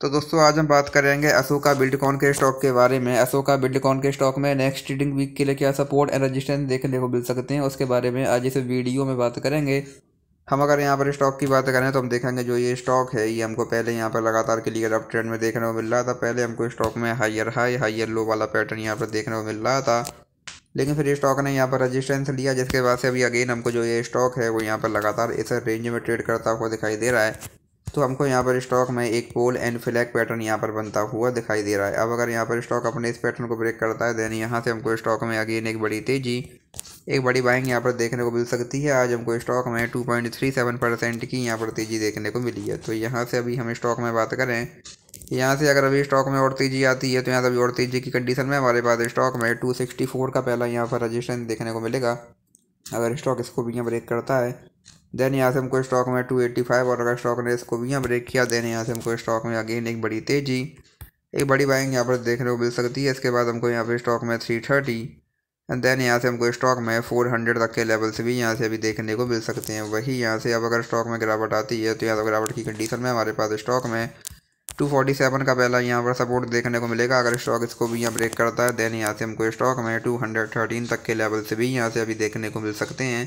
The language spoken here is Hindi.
तो दोस्तों आज हम बात करेंगे अशोका बिल्डकॉन के स्टॉक के बारे में अशोका बिल्डकॉन के स्टॉक में नेक्स्ट ट्रेडिंग वीक के लिए क्या सपोर्ट एंड रजिस्टेंस देखने को मिल सकते हैं उसके बारे में आज इस वीडियो में बात करेंगे हम अगर यहाँ पर स्टॉक की बात करें तो हम देखेंगे जो ये स्टॉक है ये हमको पहले यहाँ पर लगातार क्लियर अप ट्रेंड में देखने को मिल रहा था पहले हमको स्टॉक में हाइयर हाई हाइयर लो वाला पैटर्न यहाँ पर देखने को मिल रहा था लेकिन फिर स्टॉक ने यहाँ पर रजिस्टेंस लिया जिसके बाद से अभी अगेन हमको जो ये स्टॉक है वो यहाँ पर लगातार इस रेंज में ट्रेड करता हुआ दिखाई दे रहा है तो हमको यहाँ पर स्टॉक में एक पोल एंड फ्लैग पैटर्न यहाँ पर बनता हुआ दिखाई दे रहा है अब अगर यहाँ पर स्टॉक अपने इस पैटर्न को ब्रेक करता है देन यहाँ से हमको स्टॉक में अगेन एक बड़ी तेजी एक बड़ी बाइंग यहाँ पर देखने को मिल सकती है आज हमको स्टॉक में सेवन परसेंट की यहाँ पर तेज़ी देखने को मिली है तो यहाँ से अभी हम स्टॉक में बात करें यहाँ से अगर अभी स्टॉक में और तेज़ी आती है तो यहाँ से अभी और तेज़ी की कंडीशन में हमारे पास स्टॉक में फोर का पहला यहाँ पर रजिस्ट्रेंस देखने को मिलेगा अगर स्टॉक इसको भी यहाँ ब्रेक करता है देन यहाँ से हमको स्टॉक में 285 और अगर स्टॉक ने इसको भी यहाँ ब्रेक किया देन यहाँ से हमको स्टॉक में अगेन एक बड़ी तेज़ी एक बड़ी बाइंग यहाँ पर देखने को मिल सकती है इसके बाद हमको यहाँ पर स्टॉक में 330 एंड देन यहाँ से हमको स्टॉक में 400 तक के लेवल से भी यहाँ से अभी देखने को मिल सकते हैं वही यहाँ से अब अगर स्टॉक में गिरावट आती है तो यहाँ से गिरावट की कंडीशन में हमारे पास स्टॉक में सेवन का पहला यहाँ पर सपोर्ट देखने को मिलेगा अगर स्टॉक इसको भी यहाँ ब्रेक करता है देन यहाँ से हमको स्टॉक में थर्टीन तक के लेवल से भी यहाँ से अभी देखने को मिल सकते हैं